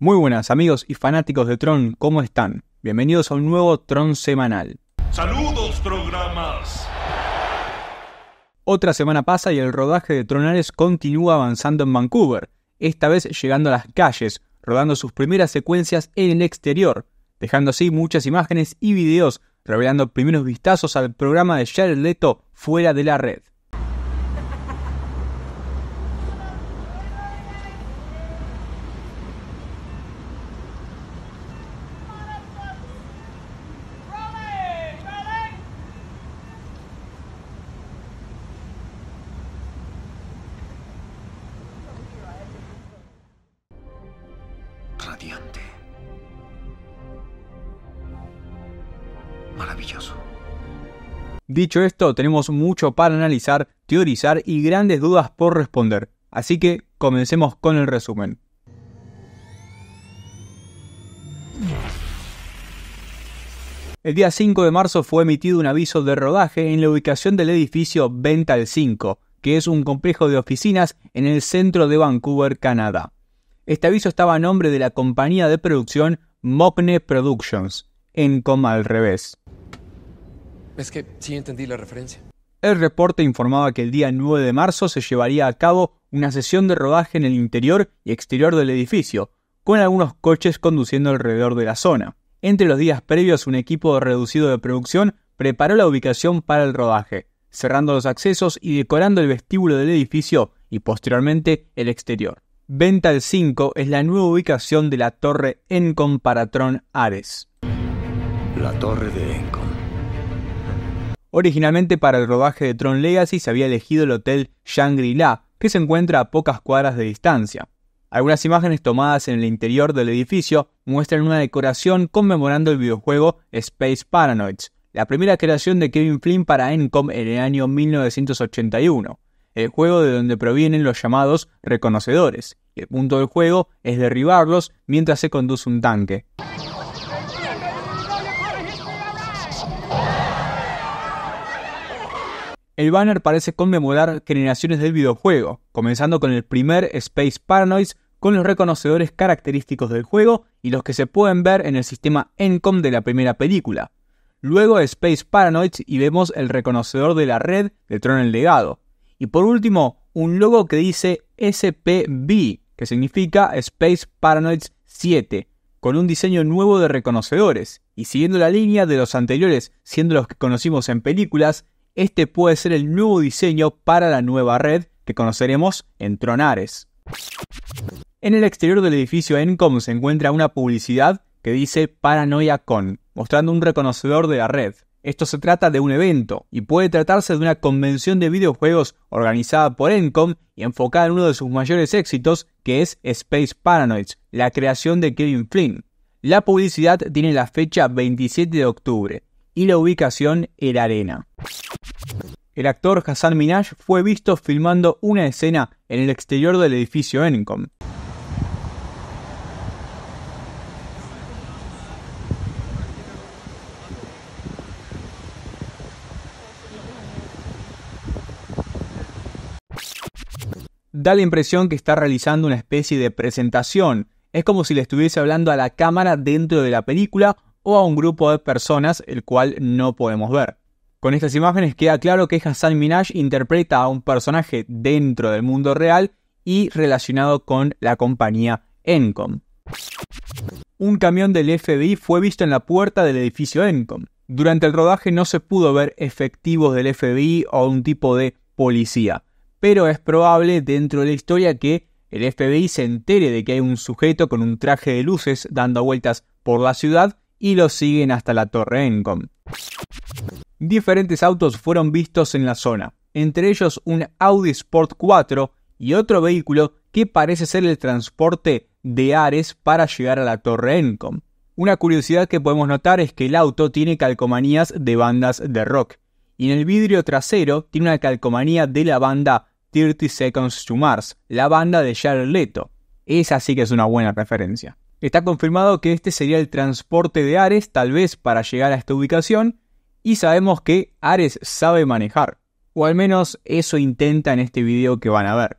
Muy buenas amigos y fanáticos de Tron, ¿cómo están? Bienvenidos a un nuevo Tron semanal. Saludos programas. Otra semana pasa y el rodaje de Tronales continúa avanzando en Vancouver, esta vez llegando a las calles, rodando sus primeras secuencias en el exterior, dejando así muchas imágenes y videos, revelando primeros vistazos al programa de Jared Leto fuera de la red. Maravilloso. Dicho esto, tenemos mucho para analizar, teorizar y grandes dudas por responder, así que comencemos con el resumen. El día 5 de marzo fue emitido un aviso de rodaje en la ubicación del edificio Vental 5, que es un complejo de oficinas en el centro de Vancouver, Canadá. Este aviso estaba a nombre de la compañía de producción Mopne Productions, en coma al revés. Es que sí entendí la referencia. El reporte informaba que el día 9 de marzo se llevaría a cabo una sesión de rodaje en el interior y exterior del edificio, con algunos coches conduciendo alrededor de la zona. Entre los días previos, un equipo reducido de producción preparó la ubicación para el rodaje, cerrando los accesos y decorando el vestíbulo del edificio y posteriormente el exterior. Vental 5 es la nueva ubicación de la torre Encom Tron Ares. La torre de Encom. Originalmente para el rodaje de Tron Legacy se había elegido el hotel Shangri-La, que se encuentra a pocas cuadras de distancia. Algunas imágenes tomadas en el interior del edificio muestran una decoración conmemorando el videojuego Space Paranoids, la primera creación de Kevin Flynn para Encom en el año 1981 el juego de donde provienen los llamados reconocedores. El punto del juego es derribarlos mientras se conduce un tanque. El banner parece conmemorar generaciones del videojuego, comenzando con el primer Space Paranoids con los reconocedores característicos del juego y los que se pueden ver en el sistema ENCOM de la primera película. Luego Space Paranoids y vemos el reconocedor de la red de Tron el Legado, y por último, un logo que dice SPB, que significa Space Paranoids 7, con un diseño nuevo de reconocedores. Y siguiendo la línea de los anteriores, siendo los que conocimos en películas, este puede ser el nuevo diseño para la nueva red que conoceremos en Tronares. En el exterior del edificio Encom se encuentra una publicidad que dice Paranoia Con, mostrando un reconocedor de la red. Esto se trata de un evento y puede tratarse de una convención de videojuegos organizada por Encom y enfocada en uno de sus mayores éxitos, que es Space Paranoids, la creación de Kevin Flynn. La publicidad tiene la fecha 27 de octubre y la ubicación en arena. El actor Hassan Minaj fue visto filmando una escena en el exterior del edificio Encom. da la impresión que está realizando una especie de presentación. Es como si le estuviese hablando a la cámara dentro de la película o a un grupo de personas, el cual no podemos ver. Con estas imágenes queda claro que Hassan Minaj interpreta a un personaje dentro del mundo real y relacionado con la compañía Encom. Un camión del FBI fue visto en la puerta del edificio Encom. Durante el rodaje no se pudo ver efectivos del FBI o un tipo de policía pero es probable dentro de la historia que el FBI se entere de que hay un sujeto con un traje de luces dando vueltas por la ciudad y lo siguen hasta la Torre Encom. Diferentes autos fueron vistos en la zona, entre ellos un Audi Sport 4 y otro vehículo que parece ser el transporte de Ares para llegar a la Torre Encom. Una curiosidad que podemos notar es que el auto tiene calcomanías de bandas de rock y en el vidrio trasero tiene una calcomanía de la banda 30 Seconds to Mars, la banda de Jared Leto. Esa sí que es una buena referencia. Está confirmado que este sería el transporte de Ares, tal vez para llegar a esta ubicación, y sabemos que Ares sabe manejar, o al menos eso intenta en este video que van a ver.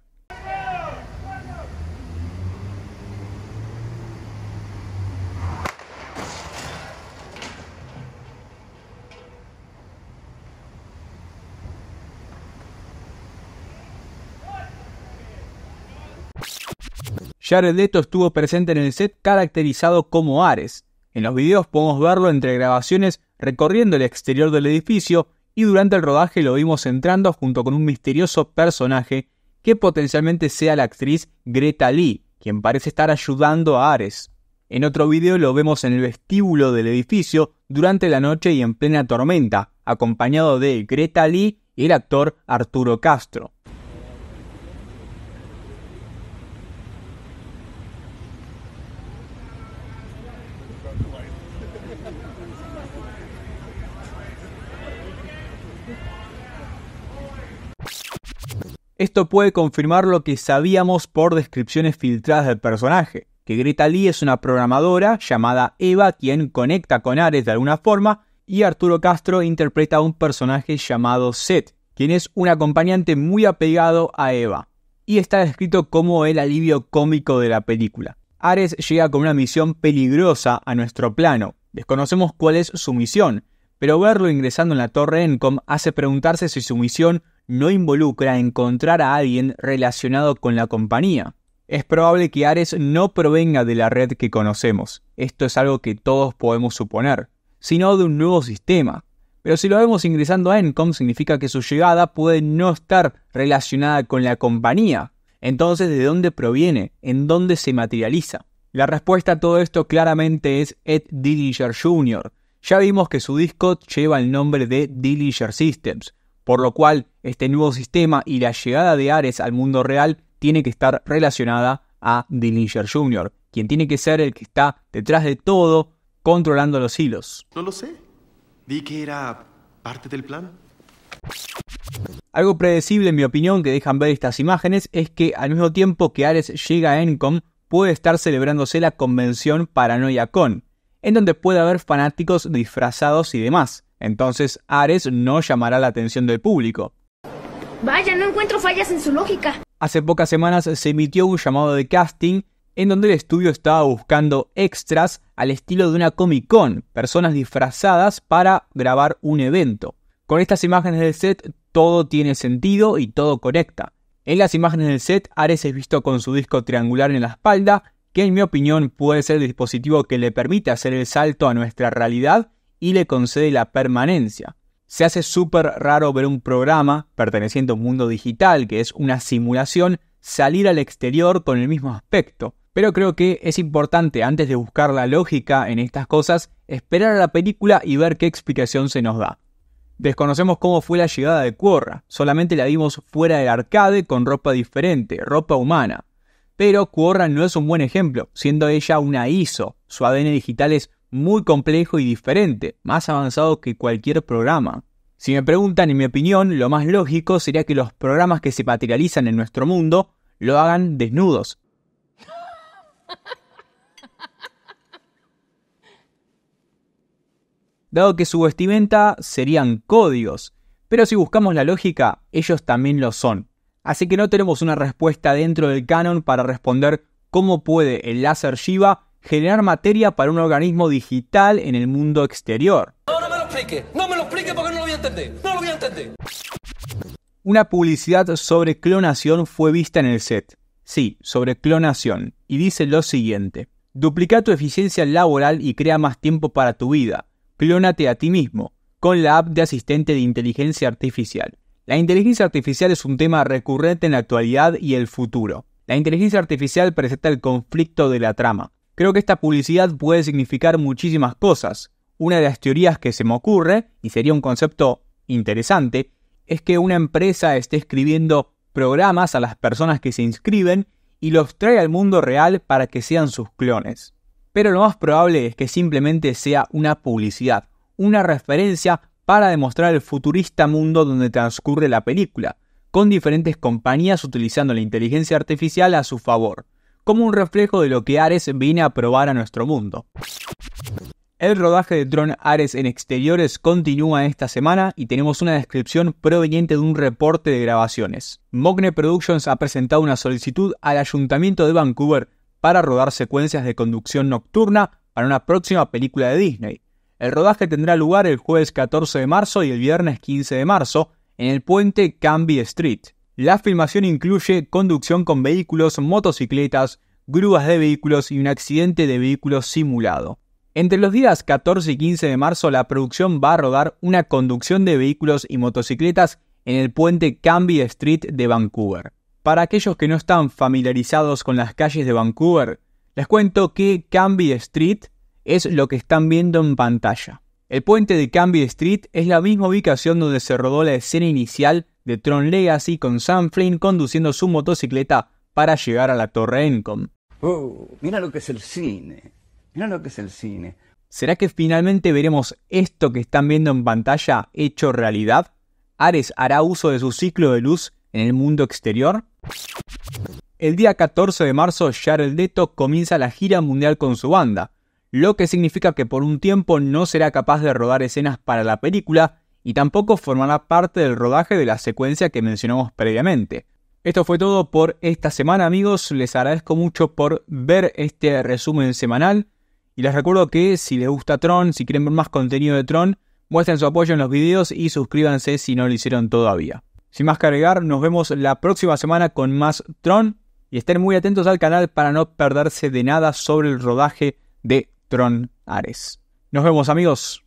Jared Leto estuvo presente en el set caracterizado como Ares. En los videos podemos verlo entre grabaciones recorriendo el exterior del edificio y durante el rodaje lo vimos entrando junto con un misterioso personaje que potencialmente sea la actriz Greta Lee, quien parece estar ayudando a Ares. En otro video lo vemos en el vestíbulo del edificio durante la noche y en plena tormenta, acompañado de Greta Lee y el actor Arturo Castro. Esto puede confirmar lo que sabíamos por descripciones filtradas del personaje, que Greta Lee es una programadora llamada Eva quien conecta con Ares de alguna forma y Arturo Castro interpreta a un personaje llamado Seth, quien es un acompañante muy apegado a Eva, y está descrito como el alivio cómico de la película. Ares llega con una misión peligrosa a nuestro plano, desconocemos cuál es su misión, pero verlo ingresando en la torre Encom hace preguntarse si su misión no involucra encontrar a alguien relacionado con la compañía. Es probable que Ares no provenga de la red que conocemos, esto es algo que todos podemos suponer, sino de un nuevo sistema. Pero si lo vemos ingresando a Encom significa que su llegada puede no estar relacionada con la compañía. Entonces, ¿de dónde proviene? ¿En dónde se materializa? La respuesta a todo esto claramente es Ed Dillinger Jr. Ya vimos que su disco lleva el nombre de Dillinger Systems, por lo cual este nuevo sistema y la llegada de Ares al mundo real tiene que estar relacionada a Dillinger Jr., quien tiene que ser el que está detrás de todo, controlando los hilos. No lo sé. Di que era parte del plan. Algo predecible, en mi opinión, que dejan ver estas imágenes es que al mismo tiempo que Ares llega a Encom, puede estar celebrándose la convención Paranoia Con, en donde puede haber fanáticos disfrazados y demás. Entonces Ares no llamará la atención del público. Vaya, no encuentro fallas en su lógica. Hace pocas semanas se emitió un llamado de casting en donde el estudio estaba buscando extras al estilo de una Comic Con, personas disfrazadas para grabar un evento. Con estas imágenes del set todo tiene sentido y todo conecta. En las imágenes del set, Ares es visto con su disco triangular en la espalda, que en mi opinión puede ser el dispositivo que le permite hacer el salto a nuestra realidad y le concede la permanencia. Se hace súper raro ver un programa perteneciente a un mundo digital, que es una simulación, salir al exterior con el mismo aspecto. Pero creo que es importante, antes de buscar la lógica en estas cosas, esperar a la película y ver qué explicación se nos da. Desconocemos cómo fue la llegada de Quorra, solamente la vimos fuera del arcade con ropa diferente, ropa humana. Pero Quorra no es un buen ejemplo, siendo ella una ISO, su ADN digital es muy complejo y diferente, más avanzado que cualquier programa. Si me preguntan en mi opinión, lo más lógico sería que los programas que se materializan en nuestro mundo lo hagan desnudos. Dado que su vestimenta serían códigos, pero si buscamos la lógica, ellos también lo son. Así que no tenemos una respuesta dentro del canon para responder cómo puede el láser Shiva generar materia para un organismo digital en el mundo exterior. No, me lo explique, no me lo explique porque no lo voy a entender, no lo voy a entender. Una publicidad sobre clonación fue vista en el set. Sí, sobre clonación, y dice lo siguiente. Duplica tu eficiencia laboral y crea más tiempo para tu vida. Clónate a ti mismo, con la app de asistente de inteligencia artificial. La inteligencia artificial es un tema recurrente en la actualidad y el futuro. La inteligencia artificial presenta el conflicto de la trama, Creo que esta publicidad puede significar muchísimas cosas. Una de las teorías que se me ocurre, y sería un concepto interesante, es que una empresa esté escribiendo programas a las personas que se inscriben y los trae al mundo real para que sean sus clones. Pero lo más probable es que simplemente sea una publicidad, una referencia para demostrar el futurista mundo donde transcurre la película, con diferentes compañías utilizando la inteligencia artificial a su favor como un reflejo de lo que Ares viene a probar a nuestro mundo. El rodaje de Drone Ares en exteriores continúa esta semana y tenemos una descripción proveniente de un reporte de grabaciones. Mogne Productions ha presentado una solicitud al Ayuntamiento de Vancouver para rodar secuencias de conducción nocturna para una próxima película de Disney. El rodaje tendrá lugar el jueves 14 de marzo y el viernes 15 de marzo en el puente Canby Street. La filmación incluye conducción con vehículos, motocicletas, grúas de vehículos y un accidente de vehículos simulado. Entre los días 14 y 15 de marzo la producción va a rodar una conducción de vehículos y motocicletas en el puente Cambie Street de Vancouver. Para aquellos que no están familiarizados con las calles de Vancouver, les cuento que Cambie Street es lo que están viendo en pantalla. El puente de Cambie Street es la misma ubicación donde se rodó la escena inicial de Tron Legacy con Sam Flynn conduciendo su motocicleta para llegar a la Torre Encom. Oh, mira lo que es el cine. Mira lo que es el cine. ¿Será que finalmente veremos esto que están viendo en pantalla hecho realidad? ¿Ares hará uso de su ciclo de luz en el mundo exterior? El día 14 de marzo, Jared Leto comienza la gira mundial con su banda, lo que significa que por un tiempo no será capaz de rodar escenas para la película, y tampoco formará parte del rodaje de la secuencia que mencionamos previamente. Esto fue todo por esta semana amigos, les agradezco mucho por ver este resumen semanal y les recuerdo que si les gusta Tron, si quieren ver más contenido de Tron, muestren su apoyo en los videos y suscríbanse si no lo hicieron todavía. Sin más que agregar, nos vemos la próxima semana con más Tron y estén muy atentos al canal para no perderse de nada sobre el rodaje de Tron Ares. Nos vemos amigos.